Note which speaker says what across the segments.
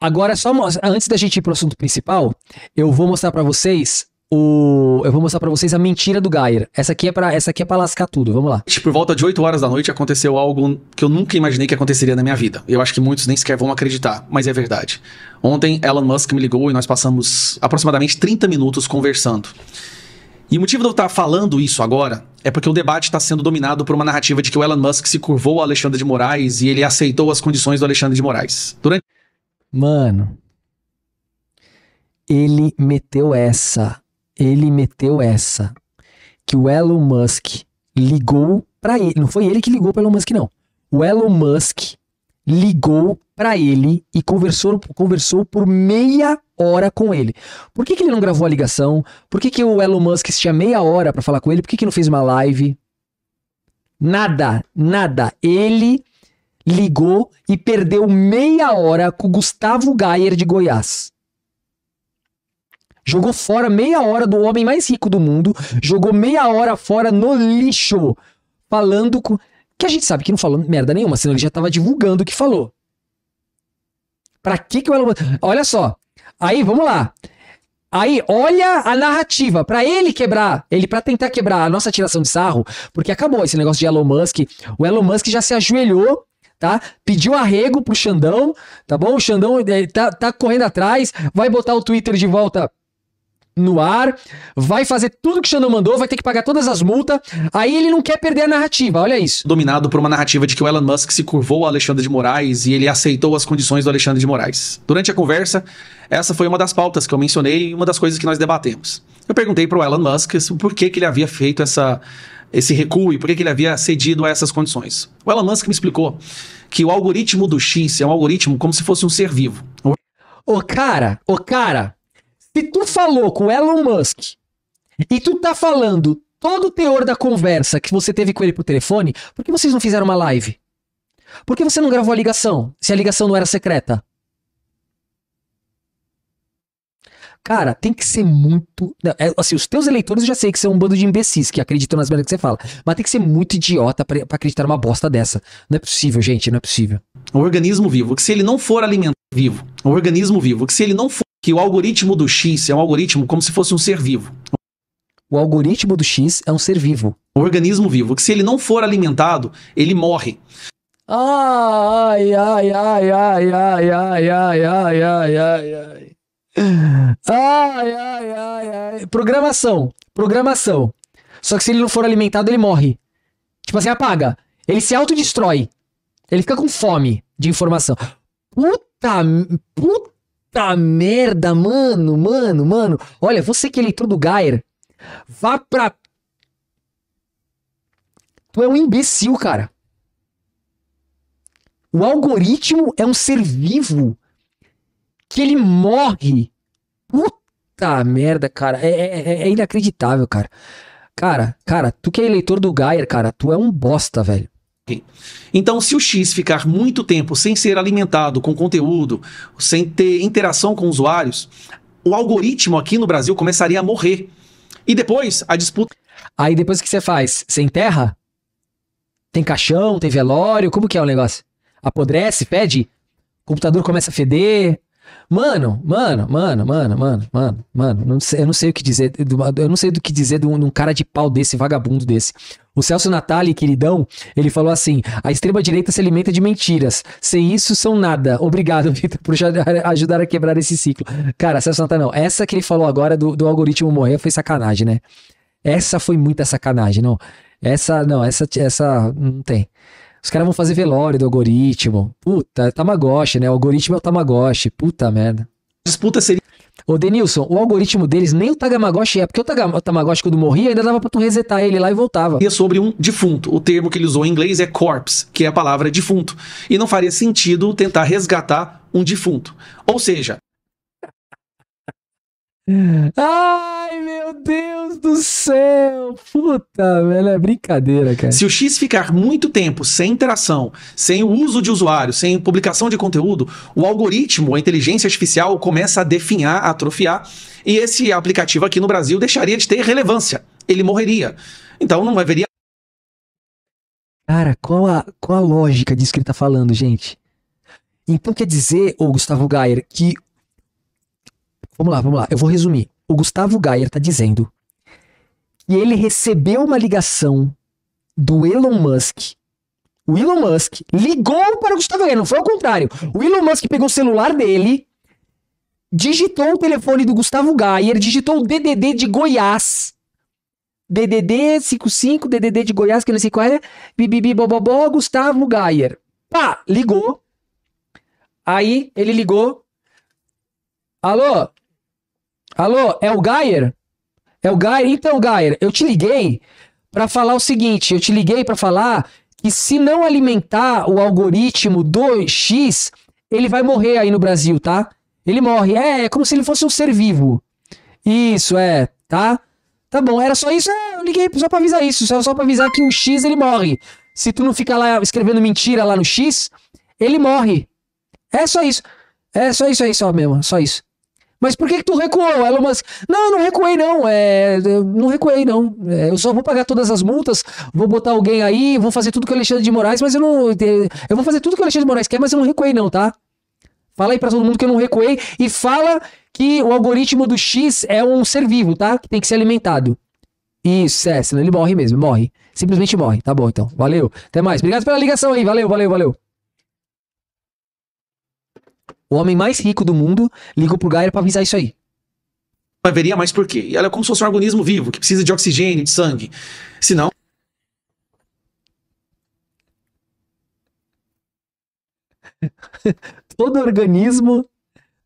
Speaker 1: Agora, só antes da gente ir pro assunto principal, eu vou mostrar para vocês o. Eu vou mostrar para vocês a mentira do Gayer. Essa aqui é para essa aqui é pra lascar tudo, vamos lá. Tipo,
Speaker 2: por volta de 8 horas da noite aconteceu algo que eu nunca imaginei que aconteceria na minha vida. Eu acho que muitos nem sequer vão acreditar, mas é verdade. Ontem Elon Musk me ligou e nós passamos aproximadamente 30 minutos conversando. E o motivo de eu estar falando isso agora é porque o debate está sendo dominado por uma narrativa de que o Elon Musk se curvou ao Alexandre de Moraes e ele aceitou as condições do Alexandre de Moraes. Durante
Speaker 1: Mano, ele meteu essa. Ele meteu essa. Que o Elon Musk ligou para ele. Não foi ele que ligou para Elon Musk, não. O Elon Musk ligou para ele e conversou, conversou por meia hora com ele. Por que, que ele não gravou a ligação? Por que, que o Elon Musk tinha meia hora para falar com ele? Por que, que não fez uma live? Nada, nada. Ele ligou e perdeu meia hora com o Gustavo Gayer de Goiás. Jogou fora meia hora do homem mais rico do mundo, jogou meia hora fora no lixo, falando com... que a gente sabe que não falou merda nenhuma, senão ele já tava divulgando o que falou. Pra que que o Elon Musk... Olha só. Aí, vamos lá. Aí, olha a narrativa. Para ele quebrar, ele para tentar quebrar a nossa tiração de sarro, porque acabou esse negócio de Elon Musk. O Elon Musk já se ajoelhou tá? Pediu arrego pro Xandão, tá bom? O Xandão ele tá, tá correndo atrás, vai botar o Twitter de volta no ar, vai fazer tudo que o Xandão mandou, vai ter que pagar todas as multas, aí ele não quer perder a narrativa, olha isso.
Speaker 2: Dominado por uma narrativa de que o Elon Musk se curvou ao Alexandre de Moraes e ele aceitou as condições do Alexandre de Moraes. Durante a conversa, essa foi uma das pautas que eu mencionei e uma das coisas que nós debatemos. Eu perguntei pro Elon Musk por que, que ele havia feito essa esse recuo e por que ele havia cedido a essas condições. O Elon Musk me explicou que o algoritmo do X é um algoritmo como se fosse um ser vivo. Ô oh, cara, ô oh, cara, se tu falou com o Elon Musk
Speaker 1: e tu tá falando todo o teor da conversa que você teve com ele por telefone, por que vocês não fizeram uma live? Por que você não gravou a ligação, se a ligação não era secreta? Cara, tem que ser muito. Não, é, assim, os teus eleitores eu já sei que são um bando de imbecis que acreditam nas merdas que você fala. Mas tem que ser muito idiota para acreditar numa bosta dessa. Não é possível, gente, não é possível.
Speaker 2: Um organismo vivo, que se ele não for alimentado vivo, um organismo vivo, que se ele não for. Que o algoritmo do X é um algoritmo como se fosse um ser vivo. O algoritmo do X é um ser vivo. Um organismo vivo, que se ele não for alimentado, ele morre.
Speaker 1: Ai, ai, ai, ai, ai, ai, ai, ai, ai, ai, ai, ai. Ai, ai, ai, ai. Programação. Programação. Só que se ele não for alimentado, ele morre. Tipo assim, apaga. Ele se autodestrói. Ele fica com fome de informação. Puta. Puta merda, mano, mano, mano. Olha, você que é do Gaier, vá pra. Tu é um imbecil, cara. O algoritmo é um ser vivo que ele morre. Puta merda, cara. É, é, é, é inacreditável, cara. Cara, cara, tu que é eleitor do Gaia cara, tu é um bosta, velho.
Speaker 2: Então, se o X ficar muito tempo sem ser alimentado com conteúdo, sem ter interação com usuários, o algoritmo aqui no Brasil começaria a morrer. E depois, a disputa. Aí depois o que você
Speaker 1: faz? Você enterra? Tem caixão, tem velório, como que é o negócio? Apodrece, pede? O computador começa a feder, Mano, mano, mano, mano, mano, mano, mano, não sei, eu não sei o que dizer, eu não sei do que dizer de um, de um cara de pau desse, vagabundo desse. O Celso Natali, queridão, ele falou assim: a extrema-direita se alimenta de mentiras. Sem isso, são nada. Obrigado, Vitor, por ajudar a quebrar esse ciclo. Cara, Celso Natali, não. Essa que ele falou agora do, do algoritmo morrer foi sacanagem, né? Essa foi muita sacanagem, não. Essa, não, essa, essa, não tem. Os caras vão fazer velório do algoritmo. Puta, é Tamagotchi, né? O algoritmo é o Tamagotchi. Puta merda. Disputa seria. Ô, Denilson, o algoritmo deles nem o Tamagotchi é, porque o Tamagotchi, quando morria, ainda dava pra tu resetar ele lá e voltava. E
Speaker 2: é sobre um defunto. O termo que ele usou em inglês é corpse, que é a palavra defunto. E não faria sentido tentar resgatar um defunto. Ou seja, Ai, meu Deus do céu! Puta, velho, é brincadeira, cara. Se o X ficar muito tempo sem interação, sem o uso de usuário, sem publicação de conteúdo, o algoritmo, a inteligência artificial, começa a definhar, a atrofiar, e esse aplicativo aqui no Brasil deixaria de ter relevância. Ele morreria. Então não haveria.
Speaker 1: Cara, qual a, qual a lógica disso que ele tá falando, gente? Então quer dizer, ô Gustavo Gayer, que Vamos lá, vamos lá. Eu vou resumir. O Gustavo Geyer tá dizendo que ele recebeu uma ligação do Elon Musk. O Elon Musk ligou para o Gustavo Geyer, não foi ao contrário. O Elon Musk pegou o celular dele, digitou o telefone do Gustavo Geyer, digitou o DDD de Goiás. DDD 55, DDD de Goiás, que eu não sei qual é. Bibibi bobobó, Gustavo Geyer. Pá, ligou. Aí ele ligou. Alô? Alô, é o Gayer? É o Gayer? Então, Gayer, eu te liguei para falar o seguinte, eu te liguei para falar que se não alimentar o algoritmo do X, ele vai morrer aí no Brasil, tá? Ele morre. É, é como se ele fosse um ser vivo. Isso, é, tá? Tá bom, era só isso? É, eu liguei só pra avisar isso. Só, pra avisar que o X ele morre. Se tu não ficar lá escrevendo mentira lá no X, ele morre. É só isso. É só isso aí, só mesmo. Só isso. Mas por que, que tu recuou? Elon Musk, não, eu não recuei não, é, não recuei não. É, eu só vou pagar todas as multas, vou botar alguém aí, vou fazer tudo que o Alexandre de Moraes, mas eu não... É, eu vou fazer tudo que o Alexandre de Moraes quer, mas eu não recuei não, tá? Fala aí pra todo mundo que eu não recuei e fala que o algoritmo do X é um ser vivo, tá? Que tem que ser alimentado. Isso, é, senão ele morre mesmo, morre. Simplesmente morre. Tá bom, então. Valeu. Até mais. Obrigado pela ligação aí. Valeu, valeu, valeu. O homem mais rico do mundo ligou pro Gaia para avisar isso aí.
Speaker 2: Mas veria mais por quê? Ela é como se fosse um organismo vivo, que precisa de oxigênio, de sangue. Se não, todo organismo,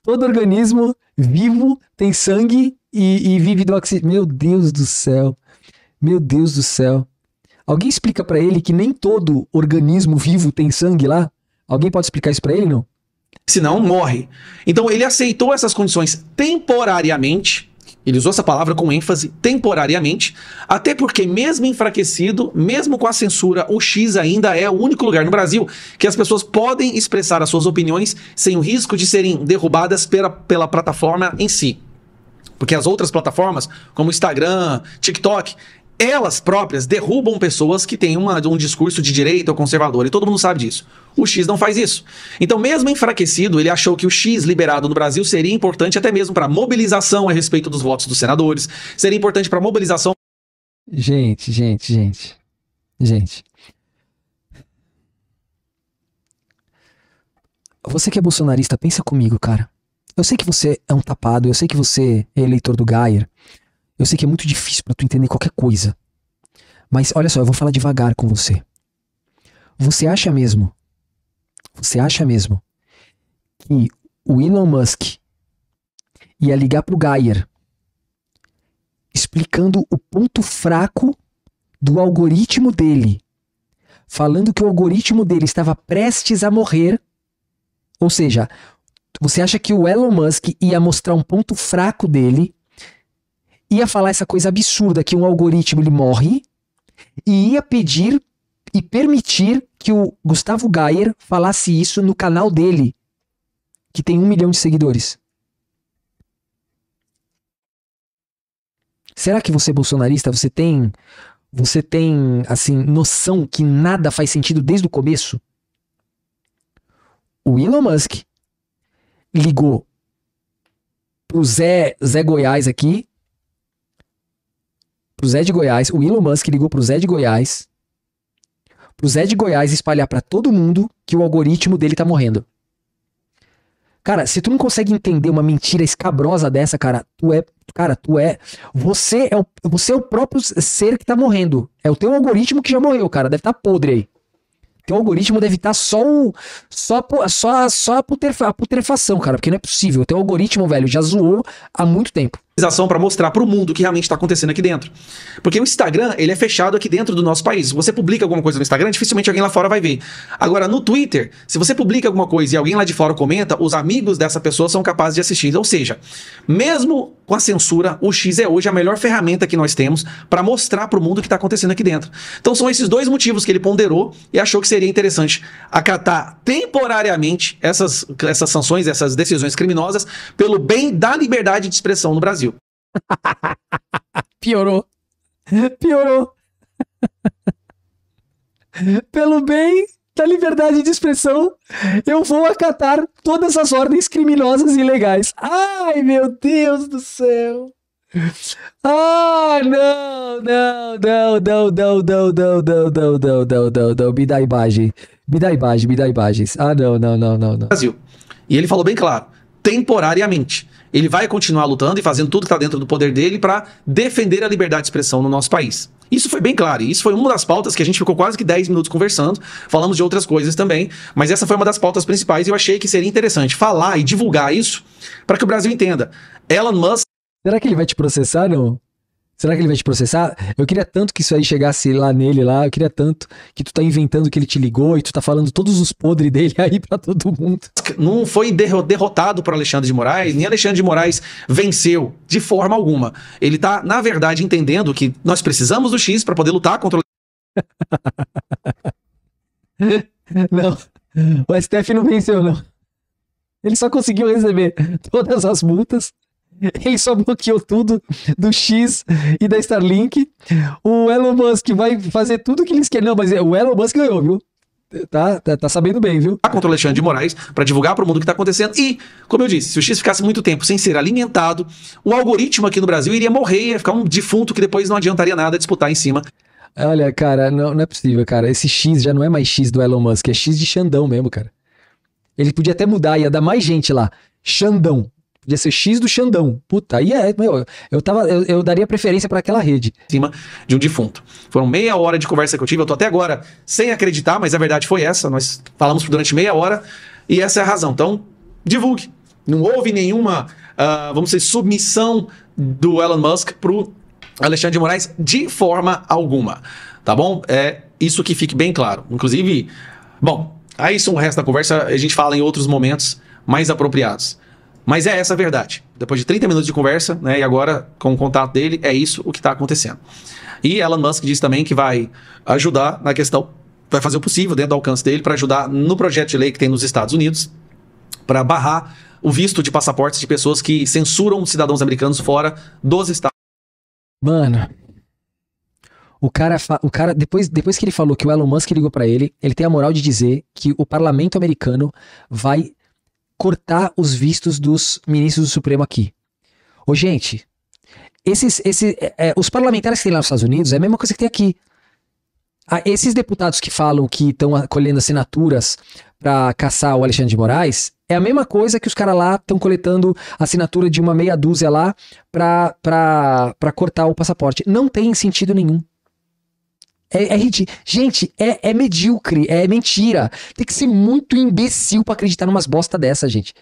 Speaker 1: todo organismo vivo tem sangue e, e vive do oxigênio. Meu Deus do céu. Meu Deus do céu. Alguém explica para ele que nem todo organismo vivo tem sangue lá? Alguém pode explicar isso para ele, não?
Speaker 2: senão morre. Então ele aceitou essas condições temporariamente. Ele usou essa palavra com ênfase temporariamente, até porque, mesmo enfraquecido, mesmo com a censura, o X ainda é o único lugar no Brasil que as pessoas podem expressar as suas opiniões sem o risco de serem derrubadas pela, pela plataforma em si. Porque as outras plataformas, como Instagram, TikTok, elas próprias derrubam pessoas que têm uma, um discurso de direita ou conservador, e todo mundo sabe disso. O X não faz isso. Então, mesmo enfraquecido, ele achou que o X liberado no Brasil seria importante até mesmo para mobilização a respeito dos votos dos senadores, seria importante para mobilização.
Speaker 1: Gente, gente, gente. Gente. Você que é bolsonarista, pensa comigo, cara. Eu sei que você é um tapado, eu sei que você é eleitor do Gayer. Eu sei que é muito difícil para tu entender qualquer coisa. Mas olha só, eu vou falar devagar com você. Você acha mesmo? Você acha mesmo que o Elon Musk ia ligar pro Gaier explicando o ponto fraco do algoritmo dele, falando que o algoritmo dele estava prestes a morrer. Ou seja, você acha que o Elon Musk ia mostrar um ponto fraco dele ia falar essa coisa absurda que um algoritmo ele morre e ia pedir e permitir que o Gustavo Gayer falasse isso no canal dele, que tem um milhão de seguidores. Será que você bolsonarista, você tem, você tem assim noção que nada faz sentido desde o começo? O Elon Musk ligou pro Zé, Zé Goiás aqui pro Zé de Goiás, o Elon Musk ligou pro Zé de Goiás, pro Zé de Goiás espalhar para todo mundo que o algoritmo dele tá morrendo. Cara, se tu não consegue entender uma mentira escabrosa dessa, cara, tu é, cara, tu é, você é o, você é o próprio ser que tá morrendo. É o teu algoritmo que já morreu, cara, deve estar tá podre aí. Teu algoritmo deve estar tá só o, só só só a, a putrefação, cara, porque não é possível. O teu algoritmo, velho, já zoou há muito tempo
Speaker 2: para mostrar para o mundo o que realmente está acontecendo aqui dentro. Porque o Instagram, ele é fechado aqui dentro do nosso país. Se você publica alguma coisa no Instagram, dificilmente alguém lá fora vai ver. Agora, no Twitter, se você publica alguma coisa e alguém lá de fora comenta, os amigos dessa pessoa são capazes de assistir. Ou seja, mesmo com a censura, o X é hoje a melhor ferramenta que nós temos para mostrar para o mundo o que está acontecendo aqui dentro. Então, são esses dois motivos que ele ponderou e achou que seria interessante acatar temporariamente essas, essas sanções, essas decisões criminosas, pelo bem da liberdade de expressão no Brasil. Piorou. Piorou. Pelo bem
Speaker 1: da liberdade de expressão, eu vou acatar todas as ordens criminosas e ilegais. Ai, meu Deus do céu. Ah, não, não, não, não, não, não, não, não, não, não, não, não, não, me dá imagem, me dá imagem, me dá imagens. Ah, não, não, não, não, não.
Speaker 2: Brasil. E ele falou bem claro, temporariamente ele vai continuar lutando e fazendo tudo que está dentro do poder dele para defender a liberdade de expressão no nosso país. Isso foi bem claro, e isso foi uma das pautas que a gente ficou quase que 10 minutos conversando. Falamos de outras coisas também, mas essa foi uma das pautas principais e eu achei que seria interessante falar e divulgar isso para que o Brasil entenda. Elon Musk.
Speaker 1: Será que ele vai te processar, não? Será que ele vai te processar? Eu queria tanto que isso aí chegasse lá nele lá, eu queria tanto que tu tá inventando que ele te ligou e tu tá falando todos os podres dele aí para todo mundo.
Speaker 2: Não foi derrotado por Alexandre de Moraes, nem Alexandre de Moraes venceu de forma alguma. Ele tá, na verdade, entendendo que nós precisamos do X para poder lutar contra o
Speaker 1: Não. O STF não venceu não. Ele só conseguiu receber todas as multas Ele só bloqueou tudo do X e da Starlink. O Elon Musk vai fazer tudo o que eles querem. Não, mas é, o Elon Musk ganhou, viu?
Speaker 2: Tá, tá, tá, sabendo bem, viu? Tá contra o Alexandre de Moraes, para divulgar para o mundo o que está acontecendo. E, como eu disse, se o X ficasse muito tempo sem ser alimentado, o algoritmo aqui no Brasil iria morrer, ia ficar um defunto que depois não adiantaria nada disputar em cima.
Speaker 1: Olha, cara, não, não é possível, cara. Esse X já não é mais X do Elon Musk, é X de Xandão mesmo, cara. Ele podia até mudar, ia dar mais gente lá. Xandão. Podia ser X do Xandão. Puta, aí é, meu, eu, tava, eu, eu daria preferência para aquela rede.
Speaker 2: Em cima de um defunto. Foram meia hora de conversa que eu tive, eu tô até agora sem acreditar, mas a verdade foi essa. Nós falamos durante meia hora e essa é a razão. Então, divulgue. Não houve nenhuma, uh, vamos dizer, submissão do Elon Musk pro Alexandre de Moraes de forma alguma. Tá bom? É isso que fique bem claro. Inclusive, bom, aí isso o resto da conversa a gente fala em outros momentos mais apropriados. Mas é essa a verdade. Depois de 30 minutos de conversa, né, e agora com o contato dele, é isso o que está acontecendo. E Elon Musk disse também que vai ajudar na questão, vai fazer o possível dentro do alcance dele para ajudar no projeto de lei que tem nos Estados Unidos para barrar o visto de passaportes de pessoas que censuram cidadãos americanos fora dos Estados.
Speaker 1: Mano, o cara, o cara depois, depois que ele falou que o Elon Musk ligou para ele, ele tem a moral de dizer que o parlamento americano vai cortar os vistos dos ministros do Supremo aqui. Ô, gente, esses, esses, é, é, os parlamentares que tem lá nos Estados Unidos é a mesma coisa que tem aqui. Ah, esses deputados que falam que estão colhendo assinaturas para caçar o Alexandre de Moraes é a mesma coisa que os caras lá estão coletando assinatura de uma meia dúzia lá para cortar o passaporte. Não tem sentido nenhum. É, é ridículo. Gente, é, é medíocre, é mentira. Tem que ser muito imbecil para acreditar numas bosta dessa, gente.